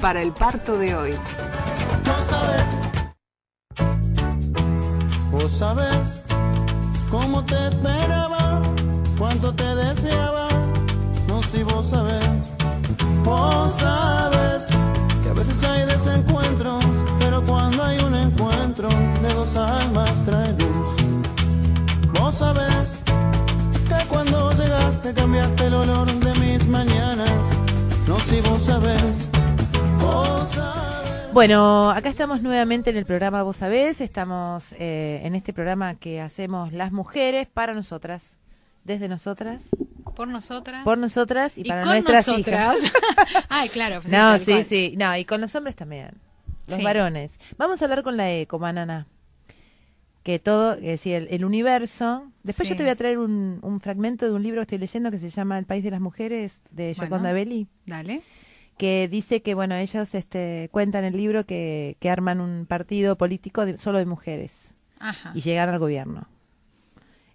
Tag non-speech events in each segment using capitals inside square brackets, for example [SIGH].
para el parto de hoy. Vos sabes, vos sabes cómo te esperaba, cuánto te deseaba, no si vos sabes, vos sabes que a veces hay desencuentros, pero cuando hay un encuentro de dos almas trae luz. Vos sabes que cuando llegaste cambiaste el olor de mis mañanas, no si vos sabés bueno, acá estamos nuevamente en el programa Vos Sabés, estamos eh, en este programa que hacemos las mujeres para nosotras, desde nosotras. Por nosotras. Por nosotras y, para nuestras nosotras. hijas. [LAUGHS] Ay, claro. Pues, no, sí, sí, no, y con los hombres también, los varones. Vamos a hablar con la eco, que todo, es decir, el, universo. Después yo te voy a traer un, un, fragmento de un libro que estoy leyendo que se llama El País de las Mujeres, de Yoconda Belli. Dale que dice que, bueno, ellos este, cuentan el libro que, arman un partido político solo de mujeres y llegan al gobierno.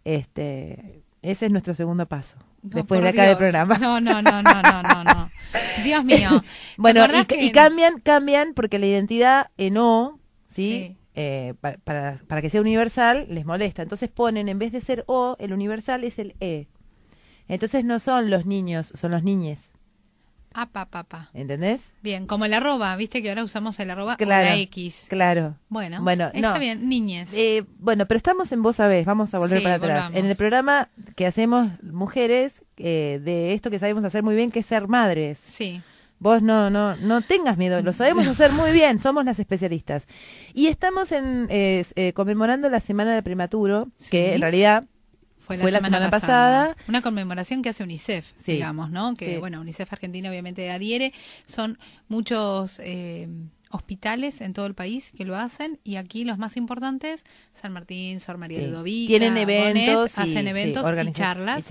Este, ese es nuestro segundo paso. después de acá del programa. No, no, no, no, no, no, [LAUGHS] Dios mío. bueno, y, cambian, cambian porque la identidad en O, ¿sí? Eh, para, para, que sea universal, les molesta. Entonces ponen, en vez de ser O, el universal es el E. Entonces no son los niños, son los niñes. Apa, ah, papá. ¿Entendés? Bien, como el arroba, viste que ahora usamos el arroba la X. Claro. Bueno, bueno está bien, niñez. Eh, bueno, pero estamos en Vos Sabés, vamos a volver para atrás. En el programa que hacemos mujeres, eh, de esto que sabemos hacer muy bien, que es ser madres. Sí. Vos no, no, no tengas miedo, lo sabemos hacer muy bien, [LAUGHS] somos las especialistas. Y estamos en, eh, conmemorando la Semana del Prematuro, que en realidad fue la, semana, pasada. Una conmemoración que hace UNICEF, digamos, ¿no? Que, bueno, UNICEF Argentina obviamente adhiere. Son muchos... Eh, hospitales en todo el país que lo hacen y aquí los más importantes San Martín, Sor María de Dovica. tienen eventos, hacen eventos y charlas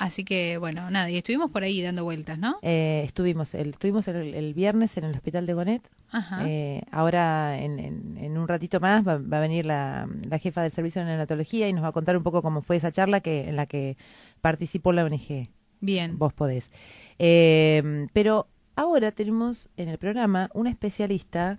Así que bueno, nada, y estuvimos por ahí dando vueltas, ¿no? Eh, estuvimos, el, estuvimos el, viernes en el hospital de Gonet. Ajá. Eh, ahora, en, un ratito más, va, a venir la, jefa del servicio de neonatología y nos va a contar un poco cómo fue esa charla que, en la que participó la ONG. Bien. Vos podés. Eh, pero ahora tenemos en el programa una especialista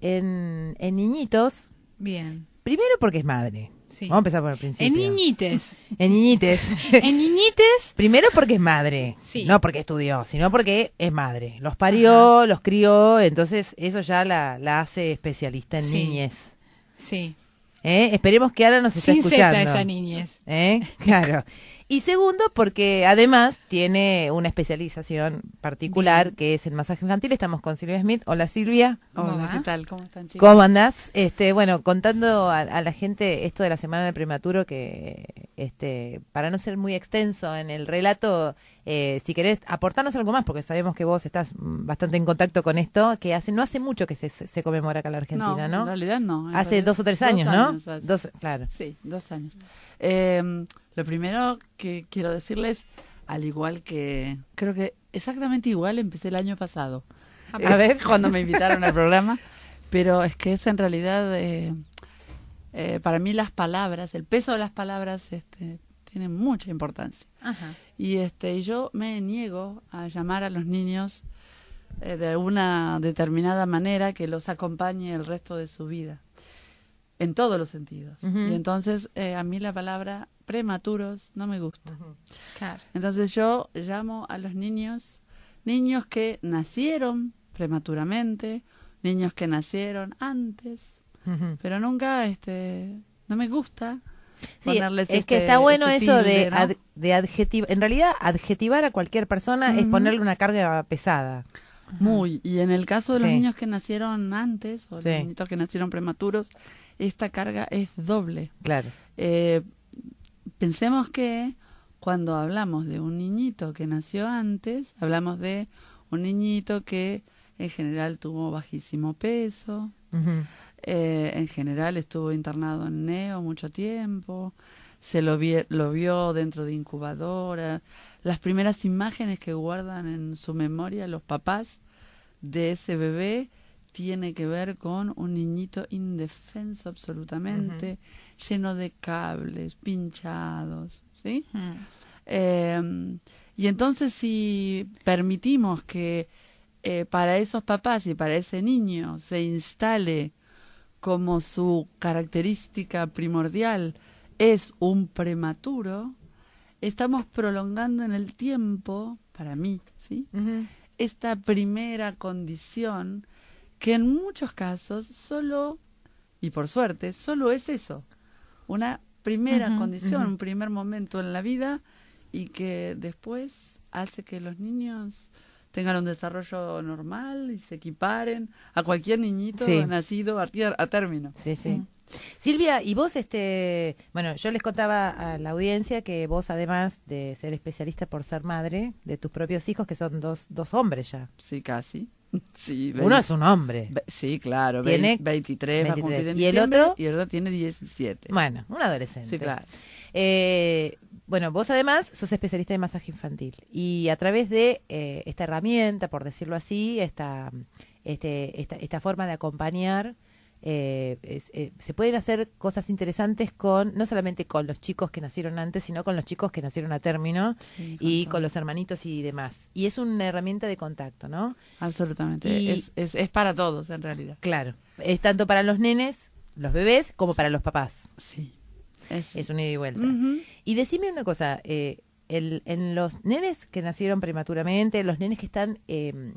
en, en niñitos. Bien. Primero porque es madre. Vamos a empezar por el principio. En niñites. en niñites. [LAUGHS] en niñites. Primero porque es madre. No porque estudió, sino porque es madre. Los parió, los crió, entonces eso ya la, hace especialista en niñes. niñez. Sí. ¿Eh? Esperemos que ahora nos esté escuchando. Sin esa niñez. ¿Eh? Claro. [LAUGHS] Y segundo, porque además tiene una especialización particular que es el masaje infantil. Estamos con Silvia Smith. Hola Silvia. ¿Cómo Hola, ¿qué tal? ¿Cómo están chicos? ¿Cómo andás? Este, bueno, contando a, la gente esto de la semana del prematuro, que este, para no ser muy extenso en el relato, eh, si querés aportarnos algo más, porque sabemos que vos estás mm, bastante en contacto con esto, que hace, no hace mucho que se, conmemora acá en la Argentina, ¿no? ¿no? En realidad no. hace dos o tres años, dos ¿no? claro. Sí, dos años. Eh, lo primero que quiero decirles, al igual que, creo que exactamente igual empecé el año pasado, a ver, [LAUGHS] cuando me invitaron al programa, [LAUGHS] pero es que es en realidad, eh, eh, para mí las palabras, el peso de las palabras este, tiene mucha importancia. Y este, yo me niego a llamar a los niños eh, de una determinada manera que los acompañe el resto de su vida en todos los sentidos. Y entonces a mí la palabra prematuros, no me gusta. Entonces yo llamo a los niños, niños que nacieron prematuramente, niños que nacieron antes, pero nunca, este, no me gusta. ponerles es que este está bueno eso de, de adjetivar, en realidad adjetivar a cualquier persona es ponerle una carga pesada. Muy, y en el caso de los niños que nacieron antes o los niños que nacieron prematuros, esta carga es doble. Claro. Eh, Pensemos que cuando hablamos de un niñito que nació antes, hablamos de un niñito que en general tuvo bajísimo peso, eh, en general estuvo internado en neo mucho tiempo, se lo, lo vio dentro de incubadora, las primeras imágenes que guardan en su memoria los papás de ese bebé tiene que ver con un niñito indefenso absolutamente, lleno de cables, pinchados, ¿sí? Mm. Em, y entonces si permitimos que eh, para esos papás y para ese niño se instale como su característica primordial es un prematuro, estamos prolongando en el tiempo, para mí, ¿sí? Esta primera condición que en muchos casos solo, y por suerte, solo es eso, una primera condición, un primer momento en la vida y que después hace que los niños tengan un desarrollo normal y se equiparen a cualquier niñito nacido a, término. Sí, sí. Silvia, y vos, este, bueno, yo les contaba a la audiencia que vos, además de ser especialista por ser madre de tus propios hijos, que son dos, dos hombres ya. Sí, casi. [LAUGHS] Uno es un hombre. sí, claro. Tiene 23, ¿Y el otro? tiene 17. Bueno, un adolescente. Sí, claro. Eh, bueno, vos además sos especialista en masaje infantil y a través de eh, esta herramienta, por decirlo así, esta, este, esta forma de acompañar eh, eh, se pueden hacer cosas interesantes con no solamente con los chicos que nacieron antes, sino con los chicos que nacieron a término y con, los hermanitos y demás. Y es una herramienta de contacto, ¿no? Absolutamente. es, es, para todos, en realidad. Claro. Es tanto para los nenes, los bebés, como para los papás. Sí. Es, un ida y vuelta. Y decime una cosa. Eh, el, en los nenes que nacieron prematuramente, los nenes que están eh,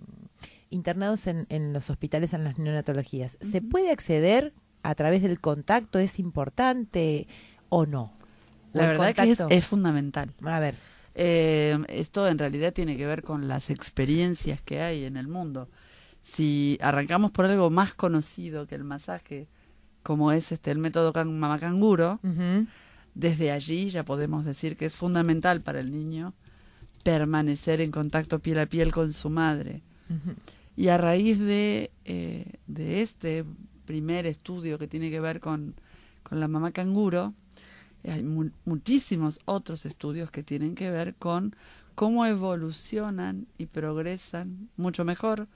internados en, en los hospitales, en las neonatologías, ¿se puede acceder a través del contacto? ¿Es importante o no? La verdad que es, fundamental. A ver. Eh, esto en realidad tiene que ver con las experiencias que hay en el mundo. Si arrancamos por algo más conocido que el masaje, como es este el método mamacanguro, desde allí ya podemos decir que es fundamental para el niño permanecer en contacto piel a piel con su madre. Y a raíz eh, de, este primer estudio que tiene que ver con, la mamá canguro, eh, hay muchísimos otros estudios que tienen que ver con cómo evolucionan y progresan mucho mejor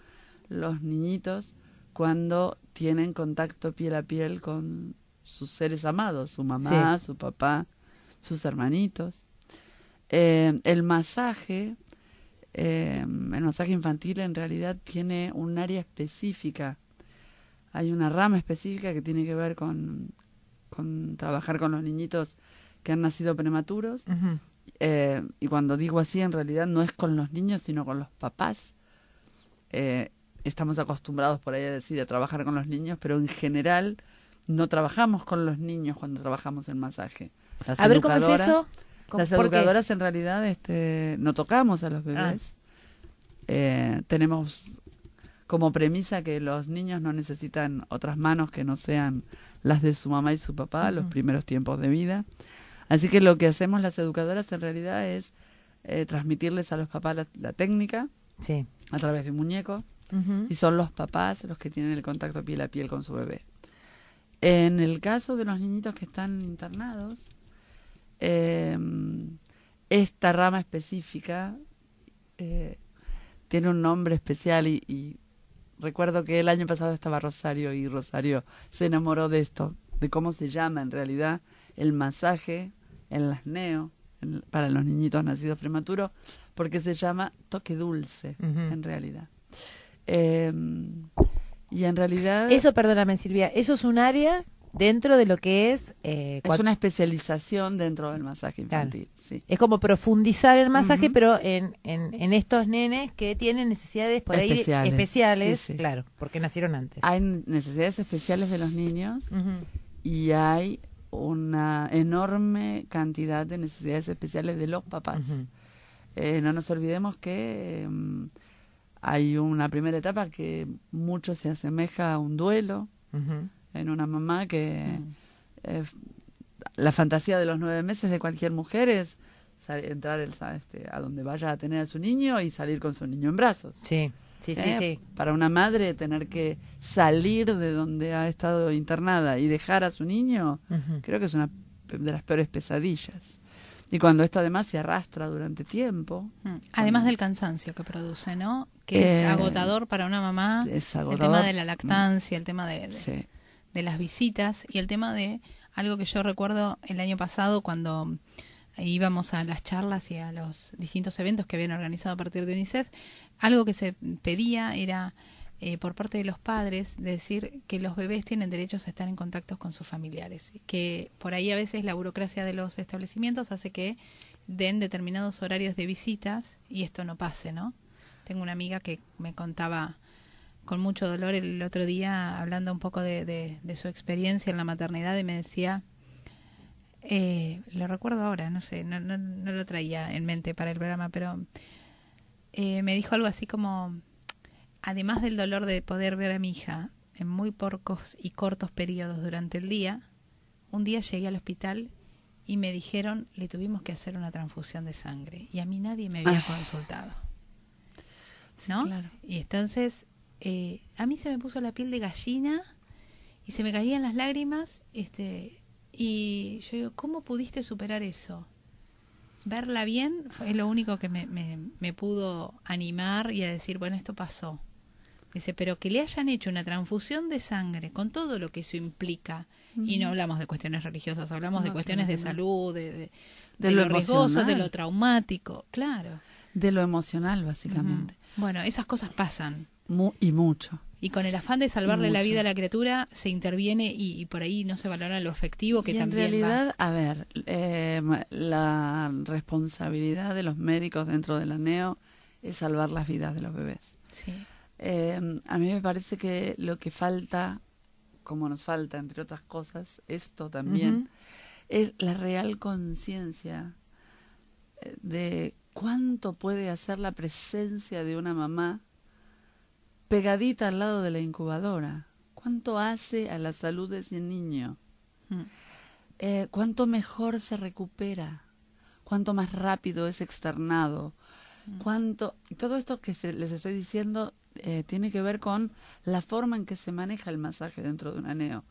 los niñitos cuando tienen contacto piel a piel con sus seres amados, su mamá, su papá, sus hermanitos. Eh, el masaje Em, el masaje infantil en realidad tiene un área específica. Hay una rama específica que tiene que ver con, trabajar con los niñitos que han nacido prematuros. Eh, y cuando digo así, en realidad no es con los niños, sino con los papás. Eh, estamos acostumbrados por ahí a decir a trabajar con los niños, pero en general no trabajamos con los niños cuando trabajamos en masaje. a ver, ¿cómo es eso? Las educadoras en realidad este, no tocamos a los ah. bebés. Eh, tenemos como premisa que los niños no necesitan otras manos que no sean las de su mamá y su papá los primeros tiempos de vida. Así que lo que hacemos las educadoras en realidad es eh, transmitirles a los papás la, técnica sí. a través de un muñeco y son los papás los que tienen el contacto piel a piel con su bebé. En el caso de los niñitos que están internados, Em, esta rama específica eh, tiene un nombre especial y, recuerdo que el año pasado estaba Rosario y Rosario se enamoró de esto, de cómo se llama en realidad el masaje en las neo para los niñitos nacidos prematuros, porque se llama toque dulce en realidad. Em, y en realidad... Eso, perdóname Silvia, eso es un área dentro de lo que es... Eh, es una especialización dentro del masaje infantil. Es como profundizar el masaje, pero en, en, estos nenes que tienen necesidades por especiales. ahí especiales, claro, porque nacieron antes. Hay necesidades especiales de los niños y hay una enorme cantidad de necesidades especiales de los papás. Eh, no nos olvidemos que... Em, hay una primera etapa que mucho se asemeja a un duelo, en una mamá que mm. eh, la fantasía de los nueve meses de cualquier mujer es entrar este, a donde vaya a tener a su niño y salir con su niño en brazos. Sí, sí, sí, eh, Para una madre tener que salir de donde ha estado internada y dejar a su niño, creo que es una de las peores pesadillas. Y cuando esto además se arrastra durante tiempo. Mm. Además del cansancio que produce, ¿no? Que es eh, agotador para una mamá. Es agotador. El tema de la lactancia, el tema de... de de las visitas y el tema de algo que yo recuerdo el año pasado cuando íbamos a las charlas y a los distintos eventos que habían organizado a partir de UNICEF, algo que se pedía era eh, por parte de los padres decir que los bebés tienen derechos a estar en contacto con sus familiares, que por ahí a veces la burocracia de los establecimientos hace que den determinados horarios de visitas y esto no pase, ¿no? Tengo una amiga que me contaba con mucho dolor el otro día hablando un poco de, su experiencia en la maternidad y me decía, eh, lo recuerdo ahora, no sé, no, no, lo traía en mente para el programa, pero eh, me dijo algo así como, además del dolor de poder ver a mi hija en muy pocos y cortos periodos durante el día, un día llegué al hospital y me dijeron, le tuvimos que hacer una transfusión de sangre y a mí nadie me había ah. consultado. ¿No? Y entonces eh, a mí se me puso la piel de gallina y se me caían las lágrimas, este, y yo digo, ¿cómo pudiste superar eso? Verla bien fue lo único que me, me, pudo animar y a decir, bueno, esto pasó. Dice, pero que le hayan hecho una transfusión de sangre con todo lo que eso implica. Y no hablamos de cuestiones religiosas, hablamos de cuestiones de salud, de, de, lo riesgoso, de lo traumático, claro de lo emocional, básicamente. Bueno, esas cosas pasan. y mucho. Y con el afán de salvarle la vida a la criatura, se interviene y, por ahí no se valora lo efectivo que En realidad, a ver, eh, la responsabilidad de los médicos dentro de la NEO es salvar las vidas de los bebés. Sí. Eh, a mí me parece que lo que falta, como nos falta, entre otras cosas, esto también, es la real conciencia eh, de ¿Cuánto puede hacer la presencia de una mamá pegadita al lado de la incubadora? ¿Cuánto hace a la salud de ese niño? Mm. Eh, ¿Cuánto mejor se recupera? ¿Cuánto más rápido es externado? Mm. ¿Cuánto? todo esto que les estoy diciendo eh, tiene que ver con la forma en que se maneja el masaje dentro de un aneo.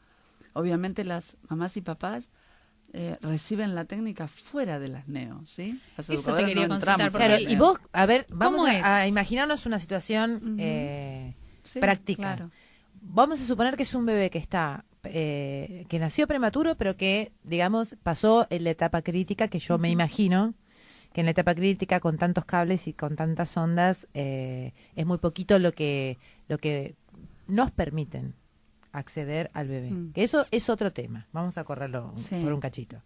Obviamente las mamás y papás eh, reciben la técnica fuera de las neo, ¿sí? Eso te quería consultar. y vos, a ver, vamos a, imaginarnos una situación eh, práctica. Vamos a suponer que es un bebé que está, eh, que nació prematuro, pero que, digamos, pasó en la etapa crítica que yo me imagino que en la etapa crítica con tantos cables y con tantas ondas es muy poquito lo que lo que nos permiten acceder al bebé. Mm. Eso es otro tema. Vamos a correrlo por un cachito.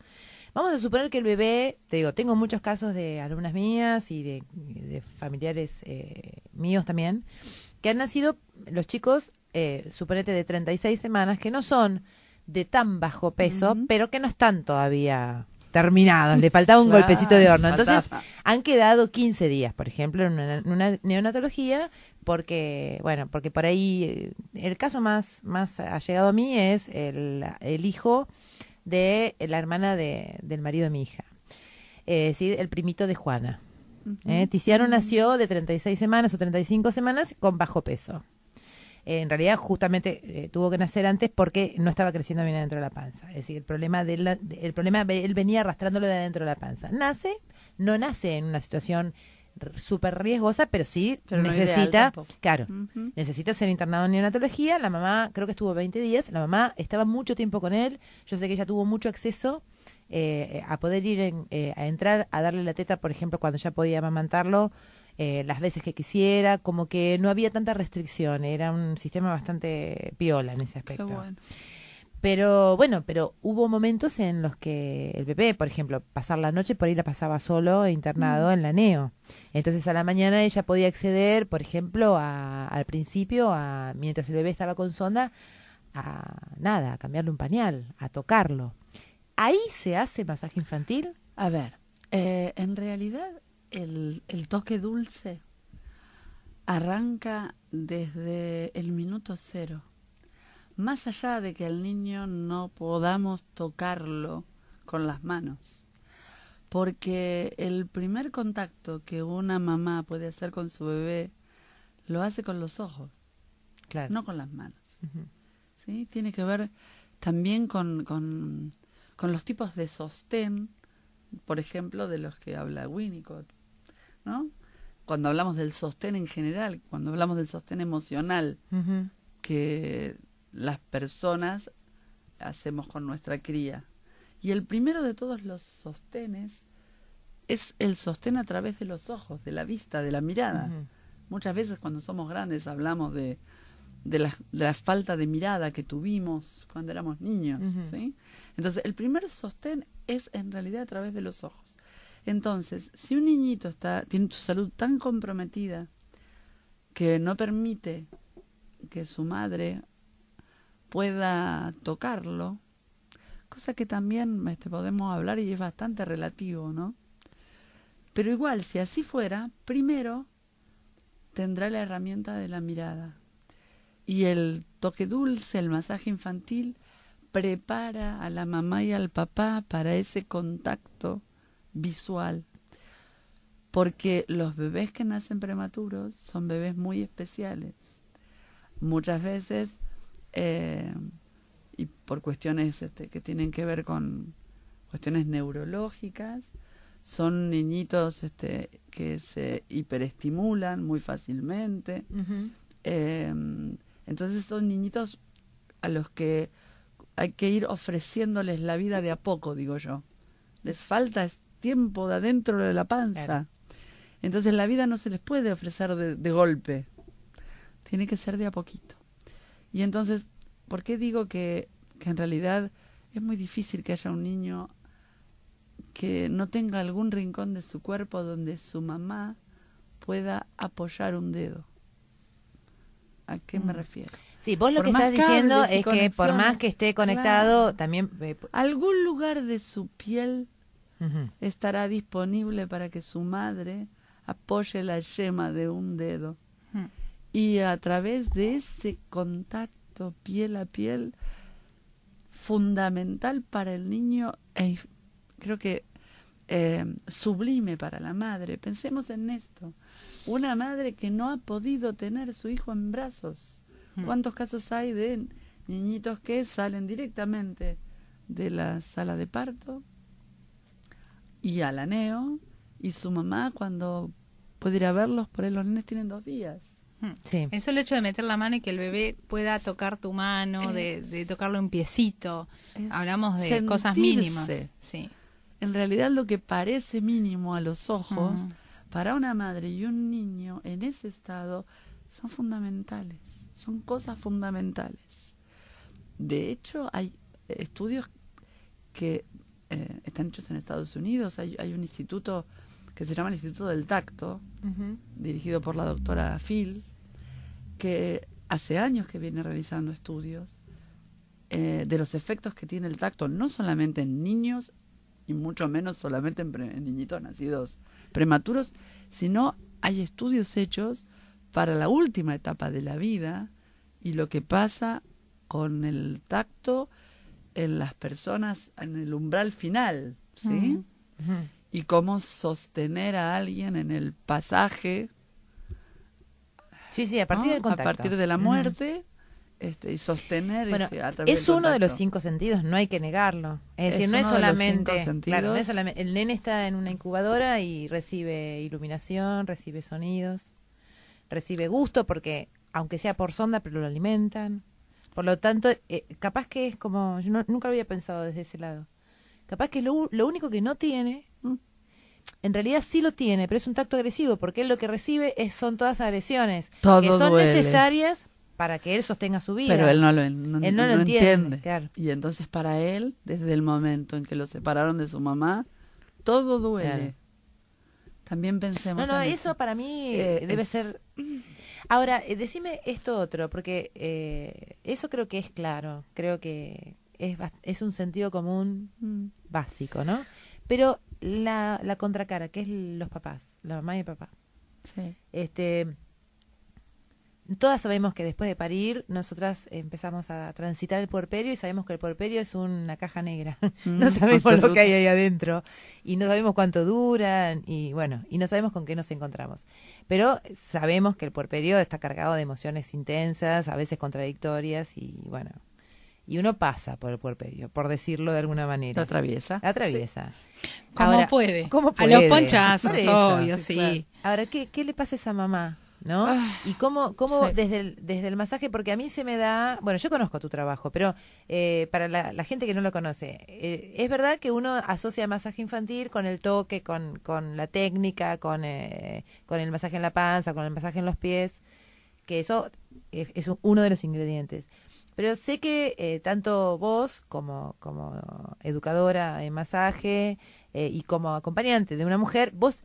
Vamos a suponer que el bebé, te digo, tengo muchos casos de alumnas mías y de, familiares eh, míos también, que han nacido los chicos, eh, suponete, de 36 semanas, que no son de tan bajo peso, pero que no están todavía terminados, le faltaba un golpecito de horno. Entonces, han quedado 15 días, por ejemplo, en una, neonatología, porque, bueno, porque por ahí eh, el caso más, más ha llegado a mí es el, el hijo de la hermana de, del marido de mi hija, eh, es decir, el primito de Juana. ¿eh? Tiziano mm. nació de 36 semanas o 35 semanas con bajo peso en realidad justamente eh, tuvo que nacer antes porque no estaba creciendo bien adentro de la panza. Es decir, el problema, el problema él venía arrastrándolo de adentro de la panza. Nace, no nace en una situación súper riesgosa, pero sí necesita, claro, necesita ser internado en neonatología. La mamá creo que estuvo 20 días, la mamá estaba mucho tiempo con él, yo sé que ella tuvo mucho acceso eh, a poder ir eh, a entrar a darle la teta, por ejemplo, cuando ya podía amamantarlo eh, las veces que quisiera, como que no había tanta restricción, era un sistema bastante piola en ese aspecto. Pero bueno, pero hubo momentos en los que el bebé, por ejemplo, pasar la noche por ahí la pasaba solo internado mm. en la neo. Entonces a la mañana ella podía acceder, por ejemplo, al principio, mientras el bebé estaba con sonda, a nada, a cambiarle un pañal, a tocarlo. ¿Ahí se hace masaje infantil? A ver, eh, en realidad el, toque dulce arranca desde el minuto cero. Más allá de que al niño no podamos tocarlo con las manos. Porque el primer contacto que una mamá puede hacer con su bebé lo hace con los ojos, no con las manos. ¿Sí? Tiene que ver también con, con, con los tipos de sostén, por ejemplo, de los que habla Winnicott, cuando hablamos del sostén en general, cuando hablamos del sostén emocional que las personas hacemos con nuestra cría. Y el primero de todos los sostenes es el sostén a través de los ojos, de la vista, de la mirada. Muchas veces cuando somos grandes hablamos de, la, falta de mirada que tuvimos cuando éramos niños. Entonces, el primer sostén es en realidad a través de los ojos. Entonces, si un niñito está, tiene su salud tan comprometida que no permite que su madre pueda tocarlo, cosa que también este, podemos hablar y es bastante relativo, ¿no? Pero igual, si así fuera, primero tendrá la herramienta de la mirada. Y el toque dulce, el masaje infantil, prepara a la mamá y al papá para ese contacto visual, porque los bebés que nacen prematuros son bebés muy especiales. Muchas veces, eh, y por cuestiones este, que tienen que ver con cuestiones neurológicas, son niñitos este, que se hiperestimulan muy fácilmente. Eh, entonces son niñitos a los que hay que ir ofreciéndoles la vida de a poco, digo yo. Les falta tiempo de adentro de la panza. Entonces la vida no se les puede ofrecer de, golpe, tiene que ser de a poquito. Y entonces, ¿por qué digo que, en realidad es muy difícil que haya un niño que no tenga algún rincón de su cuerpo donde su mamá pueda apoyar un dedo. ¿A qué me mm. refiero? Sí, vos lo que estás diciendo es que por más que esté conectado, también... Eh, algún lugar de su piel estará disponible para que su madre apoye la yema de un dedo. Y a través de ese contacto piel a piel, fundamental para el niño Y creo que eh, sublime para la madre. Pensemos en esto. Una madre que no ha podido tener su hijo en brazos. ¿Cuántos casos hay de niñitos que salen directamente de la sala de parto y alaneo. Y su mamá, cuando pudiera verlos, por ahí los nenes tienen dos días. Hmm. Sí. El hecho de meter la mano y que el bebé pueda tocar tu mano, de, tocarlo tocarle un piecito. Hablamos de cosas mínimas. Sí. En realidad lo que parece mínimo a los ojos, hmm. para una madre y un niño en ese estado, son fundamentales, son cosas fundamentales. De hecho, hay estudios que eh, están hechos en Estados Unidos. Hay, un instituto que se llama el Instituto del Tacto, dirigido por la doctora Phil, que hace años que viene realizando estudios eh, de los efectos que tiene el tacto, no solamente en niños y mucho menos solamente en niñitos nacidos prematuros, sino hay estudios hechos para la última etapa de la vida y lo que pasa con el tacto en las personas en el umbral final, ¿sí? Y cómo sostener a alguien en el pasaje. Sí, sí, a partir del contacto. A partir de la muerte. Este, y sostener este, es uno de los cinco sentidos no hay que negarlo es, decir no es solamente claro, no es solamente el nene está en una incubadora y recibe iluminación recibe sonidos recibe gusto porque aunque sea por sonda pero lo alimentan por lo tanto, eh, capaz que es como, yo nunca lo había pensado desde ese lado. Capaz que lo, lo único que no tiene, mm. en realidad sí lo tiene, pero es un tacto agresivo, porque él lo que recibe son todas agresiones Todo que son necesarias para que él sostenga su vida. Pero él no lo, él no lo entiende. Y entonces para él, desde el momento en que lo separaron de su mamá, todo duele. También pensemos. No, no, eso. para mí eh, debe ser [CLEARS THROAT] Ahora, eh, decime esto otro, porque eh, eso creo que es claro, creo que es, un sentido común mm. básico, ¿no? Pero la, contracara, que es los papás, la mamá y el papá. Sí. Este, todas sabemos que después de parir, nosotras empezamos a transitar el puerperio y sabemos que el puerperio es una caja negra. [LAUGHS] no mm, sabemos lo que hay ahí adentro y no sabemos cuánto duran y bueno, y no sabemos con qué nos encontramos. Pero sabemos que el puerperio está cargado de emociones intensas, a veces contradictorias y bueno, y uno pasa por el puerperio, por decirlo de alguna manera. Lo atraviesa. La atraviesa. ¿Cómo, puede? A los ponchazos, obvio, sí. Ahora, ¿qué, ¿qué le pasa a esa mamá? ¿no? Ah, y cómo, cómo desde, el, desde el masaje, porque a mí se me da, bueno, yo conozco tu trabajo, pero eh, para la, gente que no lo conoce, eh, es verdad que uno asocia masaje infantil con el toque, con, con la técnica, con, eh, el masaje en la panza, con el masaje en los pies, que eso es, uno de los ingredientes. Pero sé que tanto vos como, como educadora en masaje y como acompañante de una mujer, vos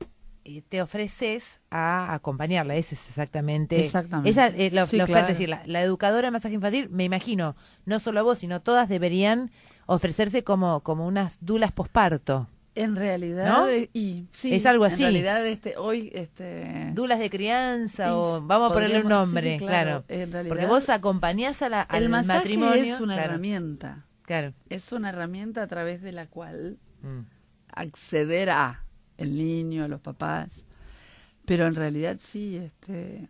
eh, te ofreces a acompañarla, ese es exactamente. exactamente. Eh, la, decir, la, educadora de masaje infantil, me imagino, no solo a vos, sino todas deberían ofrecerse como, como unas dulas posparto. En realidad, eh, y es algo así. En realidad, este, hoy, este, dulas de crianza o vamos a ponerle un nombre, claro. porque vos acompañás a la, al el masaje matrimonio. Es una herramienta. Claro. Es una herramienta a través de la cual mm. acceder a el niño, los papás. Pero en realidad sí, este,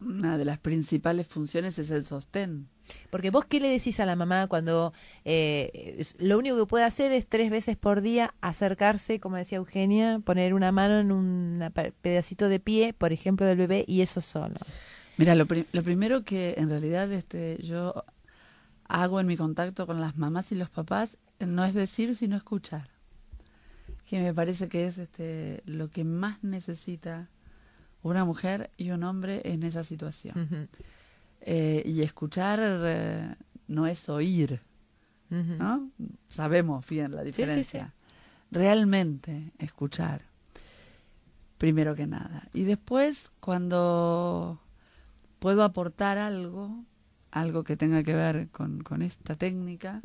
una de las principales funciones es el sostén. Porque vos qué le decís a la mamá cuando eh, lo único que puede hacer es tres veces por día acercarse, como decía Eugenia, poner una mano en un pedacito de pie, por ejemplo, del bebé y eso solo. Mira, lo, lo primero que en realidad este, yo hago en mi contacto con las mamás y los papás no es decir, sino escuchar que me parece que es este, lo que más necesita una mujer y un hombre en esa situación. Eh, y escuchar eh, no es oír, ¿no? Sabemos bien la diferencia. Realmente escuchar, primero que nada. Y después, cuando puedo aportar algo, algo que tenga que ver con, con esta técnica,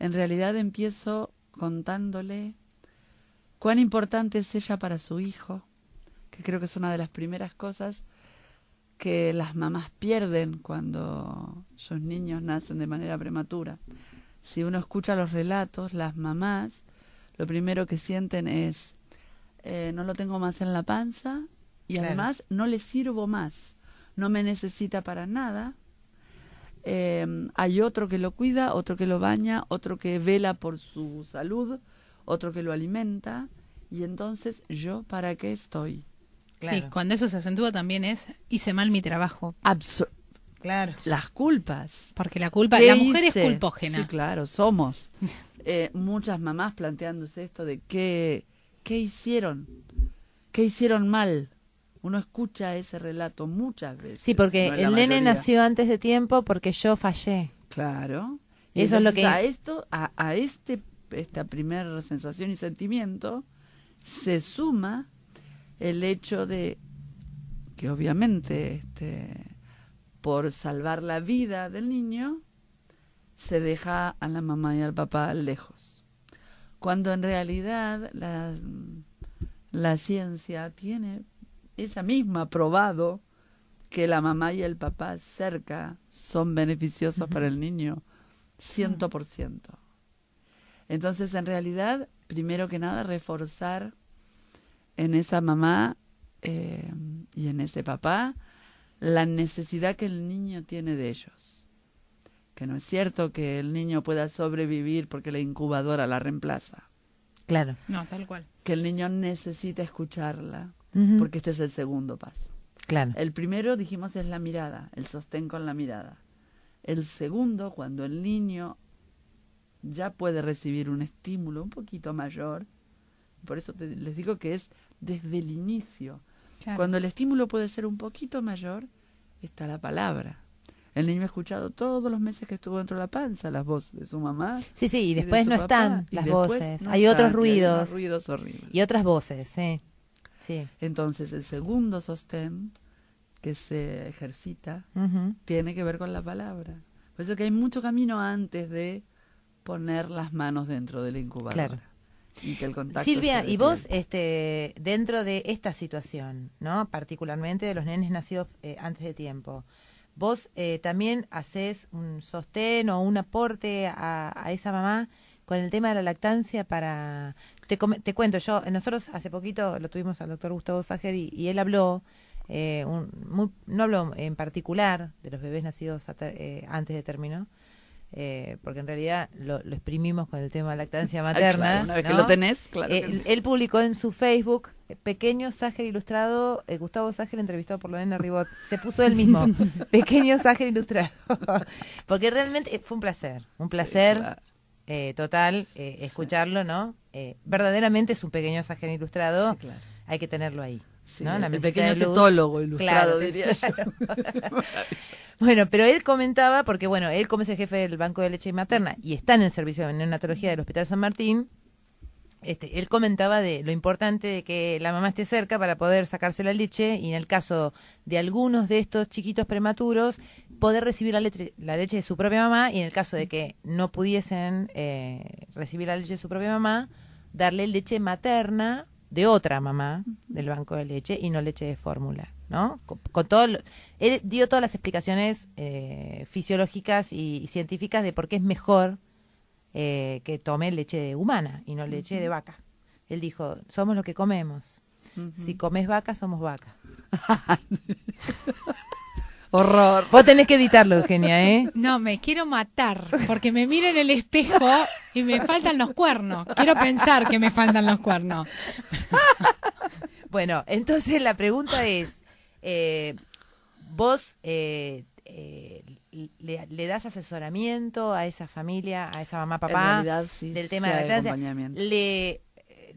en realidad empiezo contándole cuán importante es ella para su hijo, que creo que es una de las primeras cosas que las mamás pierden cuando sus niños nacen de manera prematura. Si uno escucha los relatos, las mamás lo primero que sienten es, eh, no lo tengo más en la panza y además no le sirvo más, no me necesita para nada. Eh, hay otro que lo cuida, otro que lo baña, otro que vela por su salud, otro que lo alimenta, y entonces yo para qué estoy. Sí, cuando eso se acentúa también es hice mal mi trabajo. claro. Las culpas. Porque la culpa, la mujer es culpógena. Sí, claro, somos. [LAUGHS] Eh, muchas mamás planteándose esto de qué, qué hicieron, qué hicieron mal. Uno escucha ese relato muchas veces. Sí, porque el nene nació antes de tiempo porque yo fallé. Claro. Y eso es lo que a esto a, a este esta primera sensación y sentimiento, se suma el hecho de que obviamente este, por salvar la vida del niño, se deja a la mamá y al papá lejos. Cuando en realidad la, ciencia tiene ella misma probado que la mamá y el papá cerca son beneficiosos para el niño, ciento por ciento. Entonces, en realidad, primero que nada, reforzar en esa mamá eh, y en ese papá la necesidad que el niño tiene de ellos. Que no es cierto que el niño pueda sobrevivir porque la incubadora la reemplaza. Claro. No, tal cual. Que el niño necesita escucharla, porque este es el segundo paso. Claro. El primero, dijimos, es la mirada, el sostén con la mirada. El segundo, cuando el niño ya puede recibir un estímulo un poquito mayor. Por eso les digo que es desde el inicio. Cuando el estímulo puede ser un poquito mayor, está la palabra. El niño ha escuchado todos los meses que estuvo dentro de la panza las voces de su mamá. Sí, sí, y después no están las voces. hay otros ruidos. ruidos horribles. Y otras voces, sí. Entonces, el segundo sostén que se ejercita tiene que ver con la palabra. Por eso que hay mucho camino antes de poner las manos dentro del incubador Silvia, y vos, este, dentro de esta situación, ¿no? Particularmente de los nenes nacidos eh, antes de tiempo, vos eh, también haces un sostén o un aporte a, esa mamá con el tema de la lactancia para... Te, cuento, yo, nosotros hace poquito lo tuvimos al doctor Gustavo Ságer y, él habló, eh, un, muy, no habló en particular de los bebés nacidos eh, antes de término, eh, porque en realidad lo, exprimimos con el tema de lactancia materna. una vez que lo tenés, claro. Eh, él publicó en su Facebook, eh, Pequeño Ságer Ilustrado, Gustavo Ságer entrevistado por Lorena Ribot. Se puso él mismo, [LAUGHS] Pequeño Ságer Ilustrado. [LAUGHS] porque realmente fue un placer, un placer total escucharlo, ¿no? verdaderamente es un pequeño Ságer Ilustrado, hay que tenerlo ahí el pequeño tetólogo ilustrado, diría yo. [LAUGHS] [LAUGHS] bueno, pero él comentaba, porque bueno, él como es el jefe del Banco de Leche y Materna y está en el servicio de neonatología del Hospital San Martín, este, él comentaba de lo importante de que la mamá esté cerca para poder sacarse la leche y en el caso de algunos de estos chiquitos prematuros, poder recibir la, leche, la leche de su propia mamá y en el caso de que no pudiesen eh, recibir la leche de su propia mamá, darle leche materna de otra mamá del banco de leche y no leche de fórmula, ¿no? Con, todo, él dio todas las explicaciones eh, fisiológicas y, científicas de por qué es mejor eh, que tome leche humana y no leche de vaca. Él dijo, somos lo que comemos. Si comes vaca, somos vaca. [LAUGHS] Horror. Vos tenés que editarlo, Eugenia, ¿eh? No, me quiero matar, porque me miro en el espejo y me faltan los cuernos. Quiero pensar que me faltan los cuernos. [LAUGHS] bueno, entonces la pregunta es, eh, vos eh, eh, le, das asesoramiento a esa familia, a esa mamá, papá, del tema de la clase. Le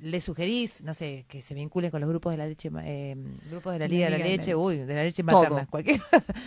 le sugerís, no sé, que se vinculen con los grupos de la leche, eh, grupos de la Liga de la, Leche, uy, de la leche materna, cualquier.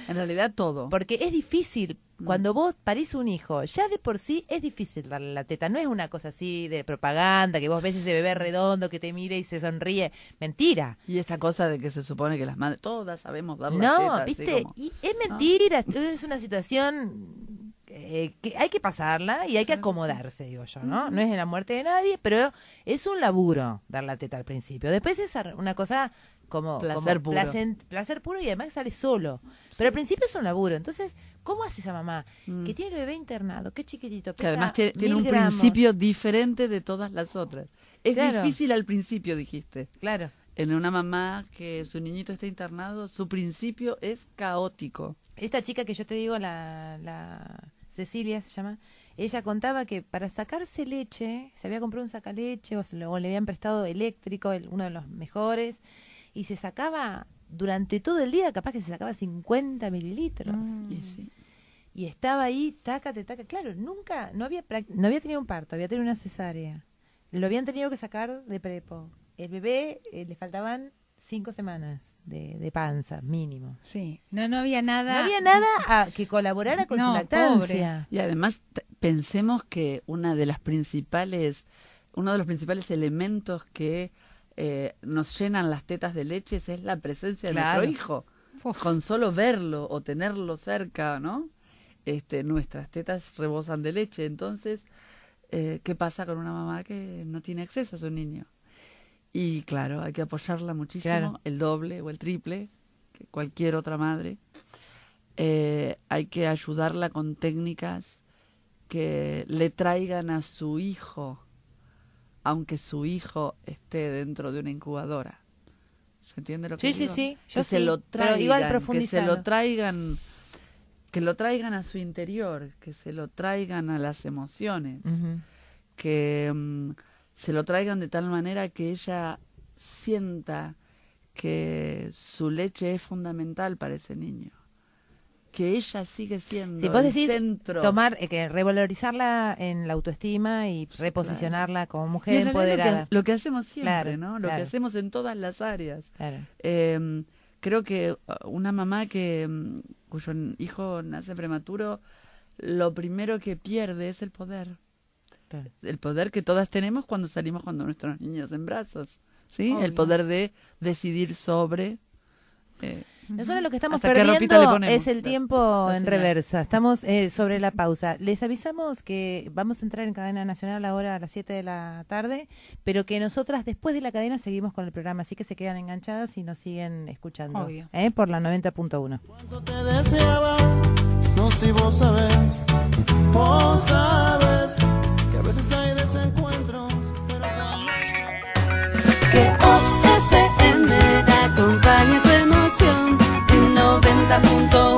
en realidad todo. Porque es difícil. Mm. Cuando vos parís un hijo, ya de por sí es difícil darle la teta. No es una cosa así de propaganda, que vos veces se bebé redondo que te mire y se sonríe. Mentira. Y esta cosa de que se supone que las madres, todas sabemos dar la no, teta. No, viste, y es mentira. Es una situación eh, hay que pasarla y hay que acomodarse, digo yo, ¿no? No es en la muerte de nadie, pero es un laburo dar la teta al principio. Después es una cosa como, placer, puro. placer puro y además sale solo. Pero al principio es un laburo. Entonces, ¿cómo hace esa mamá mm. que tiene el bebé internado, Qué chiquitito, que además tiene, un principio diferente de todas las otras? Es difícil al principio, dijiste. Claro. En una mamá que su niñito está internado, su principio es caótico. Esta chica que yo te digo, la Cecilia se llama, ella contaba que para sacarse leche, se había comprado un sacaleche o, se le habían prestado eléctrico, uno de los mejores, y se sacaba durante todo el día, capaz que se sacaba 50 mililitros. Mm. Y estaba ahí, taca, taca. Claro, nunca, no había, no había tenido un parto, había tenido una cesárea. Lo habían tenido que sacar de prepo. El bebé eh, le faltaban Cinco semanas de, de, panza, mínimo. Sí, no, no había nada. No había nada a, que colaborara con su lactancia. Y además pensemos que una de las principales, uno de los principales elementos que eh, nos llenan las tetas de leche es la presencia de nuestro hijo. Con solo verlo o tenerlo cerca, ¿no? Este, nuestras tetas rebosan de leche. Entonces, eh, ¿qué pasa con una mamá que no tiene acceso a su niño? Y claro, hay que apoyarla muchísimo, el doble o el triple que cualquier otra madre. Eh, hay que ayudarla con técnicas que le traigan a su hijo, aunque su hijo esté dentro de una incubadora. ¿Se entiende lo que sí, Sí, sí, Yo sí. se lo que se lo traigan, que lo traigan a su interior, que se lo traigan a las emociones, que mm, se lo traigan de tal manera que ella sienta que su leche es fundamental para ese niño que ella sigue siendo el centro. tomar eh, que revalorizarla en la autoestima y reposicionarla como mujer empoderada lo que, hacemos siempre no lo que hacemos en todas las áreas em, creo que uh, una mamá que mm, cuyo hijo nace prematuro lo primero que pierde es el poder el poder que todas tenemos cuando salimos con nuestros niños en brazos, ¿sí? El poder de decidir sobre... Eh, nosotros lo que estamos perdiendo es el tiempo en reversa. Estamos eh, sobre la pausa. Les avisamos que vamos a entrar en cadena nacional ahora a las 7 de la tarde, pero que nosotras después de la cadena seguimos con el programa, así que se quedan enganchadas y nos siguen escuchando ¿eh? por la 90.1. Cuando te deseaba, no si vos sabés, vos sabés a veces hay desencuentro Pero... Que Ops FM te acompaña tu emoción en 90.1.